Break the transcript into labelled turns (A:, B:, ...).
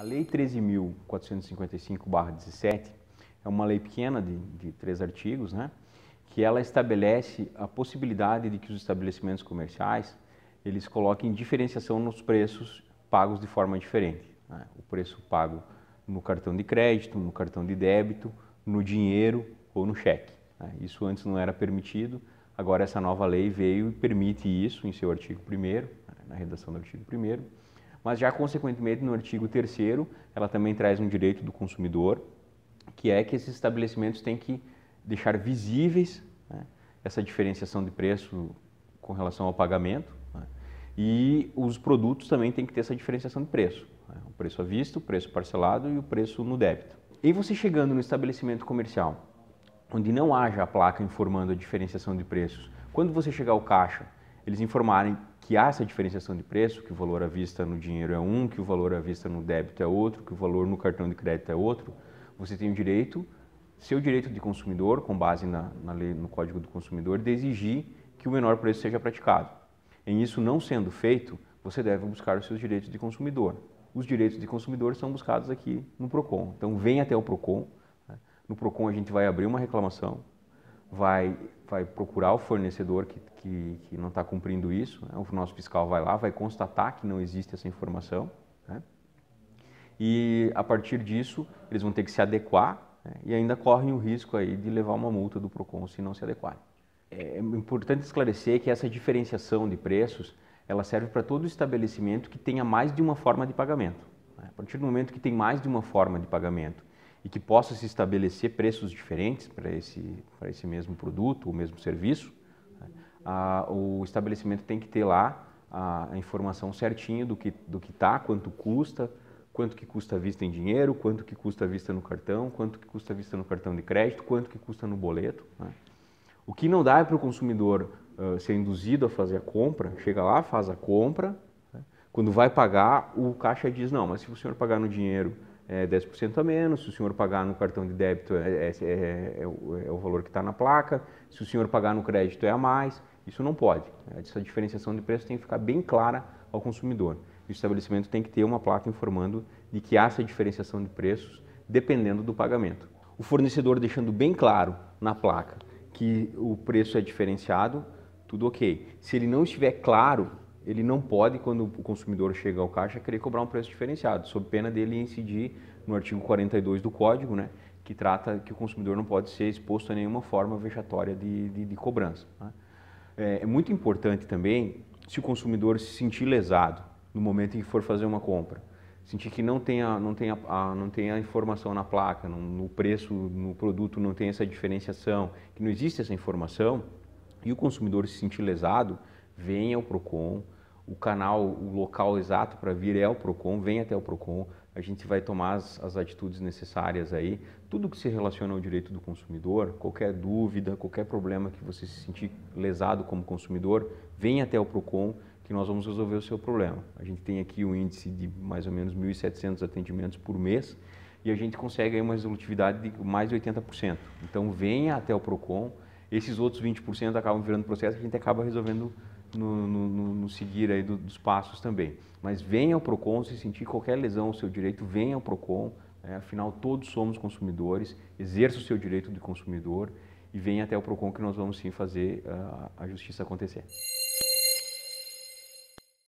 A: A Lei 13.455-17 é uma lei pequena de, de, três artigos, né? que ela estabelece a possibilidade de que os estabelecimentos comerciais eles coloquem diferenciação nos preços pagos de forma diferente. Né? O preço pago no cartão de crédito, no cartão de débito, no dinheiro ou no cheque. Né? Isso antes não era permitido, agora essa nova lei veio e permite isso em seu artigo 1 né, na redação do artigo 1 mas já consequentemente no artigo 3 ela também traz um direito do consumidor, que é que esses estabelecimentos têm que deixar visíveis né, essa diferenciação de preço com relação ao pagamento né, e os produtos também têm que ter essa diferenciação de preço, né, o preço à vista, o preço parcelado e o preço no débito. E você chegando no estabelecimento comercial, onde não haja a placa informando a diferenciação de preços, quando você chegar ao caixa eles informarem que há essa diferenciação de preço, que o valor à vista no dinheiro é um, que o valor à vista no débito é outro, que o valor no cartão de crédito é outro, você tem o direito, seu direito de consumidor, com base na, na lei, no Código do Consumidor, de exigir que o menor preço seja praticado. Em isso não sendo feito, você deve buscar os seus direitos de consumidor. Os direitos de consumidor são buscados aqui no PROCON. Então, vem até o PROCON. Né? No PROCON a gente vai abrir uma reclamação, vai, vai procurar o fornecedor que, que, que não está cumprindo isso, né? o nosso fiscal vai lá, vai constatar que não existe essa informação, né? e a partir disso eles vão ter que se adequar né? e ainda correm o risco aí de levar uma multa do PROCON se não se adequarem. É, é importante esclarecer que essa diferenciação de preços ela serve para todo estabelecimento que tenha mais de uma forma de pagamento. Né? A partir do momento que tem mais de uma forma de pagamento e que possa se estabelecer preços diferentes para esse, esse mesmo produto ou mesmo serviço, ah, o estabelecimento tem que ter lá a, informação certinha do que do que tá, quanto custa, quanto que custa a vista em dinheiro, quanto que custa a vista no cartão, quanto que custa a vista no cartão de crédito, quanto que custa no boleto. Né? O que não dá é para o consumidor uh, ser induzido a fazer a compra, chega lá, faz a compra, né? quando vai pagar, o caixa diz, não, mas se o senhor pagar no dinheiro é 10% a menos, se o senhor pagar no cartão de débito é, é, é, é o, é o, valor que está na placa, se o senhor pagar no crédito é a mais, isso não pode. Essa diferenciação de preço tem que ficar bem clara ao consumidor. O estabelecimento tem que ter uma placa informando de que há essa diferenciação de preços dependendo do pagamento. O fornecedor deixando bem claro na placa que o preço é diferenciado, tudo ok. Se ele não estiver claro ele não pode, quando o consumidor chega ao caixa, querer cobrar um preço diferenciado, sob pena dele incidir no artigo 42 do Código, né, que trata que o consumidor não pode ser exposto a nenhuma forma vexatória de, de, de cobrança. Né? É, é muito importante também, se o consumidor se sentir lesado no momento em que for fazer uma compra, sentir que não tem a, não tem a, a não tem a informação na placa, no preço, no produto não tem essa diferenciação, que não existe essa informação, e o consumidor se sentir lesado, venha ao PROCON, o canal, o local exato para vir é o PROCON, venha até o PROCON, a gente vai tomar as, as atitudes necessárias aí. Tudo que se relaciona ao direito do consumidor, qualquer dúvida, qualquer problema que você se sentir lesado como consumidor, venha até o PROCON que nós vamos resolver o seu problema. A gente tem aqui o um índice de mais ou menos 1.700 atendimentos por mês e a gente consegue aí uma resolutividade de mais de 80%. Então venha até o PROCON, esses outros 20% acabam virando processo, a gente acaba resolvendo no, no, no seguir aí do, dos passos também. Mas venha ao PROCON se sentir qualquer lesão ao seu direito, venha ao PROCON, né? afinal todos somos consumidores, exerça o seu direito de consumidor e venha até o PROCON que nós vamos sim fazer ah, a justiça acontecer.